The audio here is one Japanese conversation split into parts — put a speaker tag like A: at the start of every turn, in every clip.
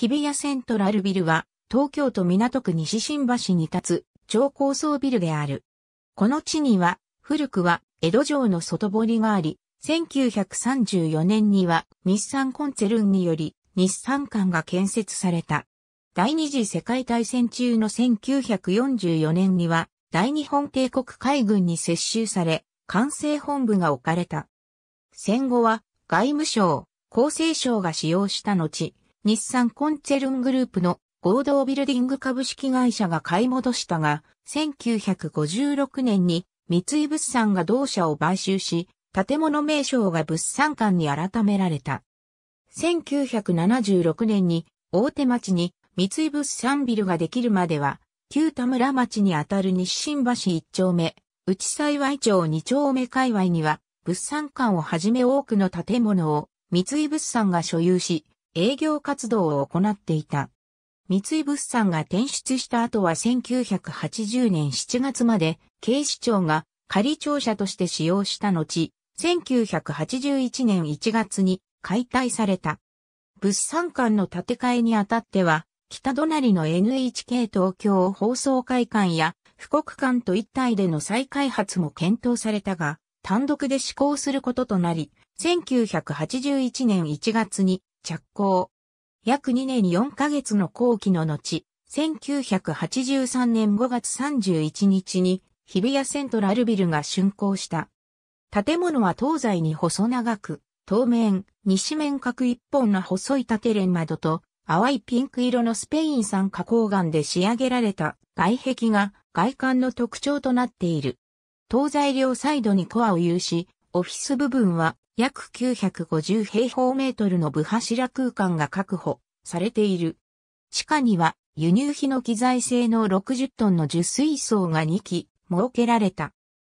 A: 日比谷セントラルビルは、東京都港区西新橋に立つ超高層ビルである。この地には、古くは江戸城の外堀があり、1934年には日産コンツェルンにより日産館が建設された。第二次世界大戦中の1944年には大日本帝国海軍に接収され、管制本部が置かれた。戦後は外務省、厚生省が使用した後、日産コンツェルングループの合同ビルディング株式会社が買い戻したが、1956年に三井物産が同社を買収し、建物名称が物産館に改められた。1976年に大手町に三井物産ビルができるまでは、旧田村町にあたる西新橋1丁目、内幸町2丁目界隈には、物産館をはじめ多くの建物を三井物産が所有し、営業活動を行っていた。三井物産が転出した後は1980年7月まで警視庁が仮庁舎として使用した後、1981年1月に解体された。物産館の建て替えにあたっては、北隣の NHK 東京放送会館や富国館と一体での再開発も検討されたが、単独で施行することとなり、1981年1月に着工。約2年4ヶ月の後期の後、1983年5月31日に日比谷セントラルビルが竣工した。建物は東西に細長く、当面、西面角一本の細い縦レン窓と淡いピンク色のスペイン産花崗岩で仕上げられた外壁が外観の特徴となっている。東西両サイドにコアを有し、オフィス部分は約950平方メートルの部柱空間が確保されている。地下には輸入費の機材性の60トンの受水槽が2基設けられた。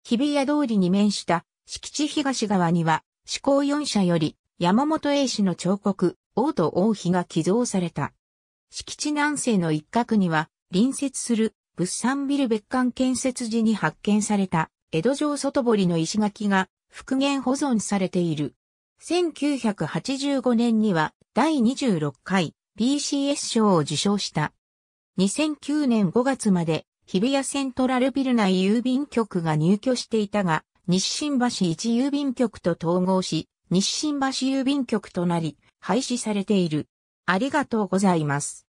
A: 日比谷通りに面した敷地東側には志向4社より山本英氏の彫刻、王と王妃が寄贈された。敷地南西の一角には隣接する物産ビル別館建設時に発見された江戸城外堀の石垣が復元保存されている。1985年には第26回 BCS 賞を受賞した。2009年5月まで日比谷セントラルビル内郵便局が入居していたが、西新橋一郵便局と統合し、西新橋郵便局となり、廃止されている。ありがとうございます。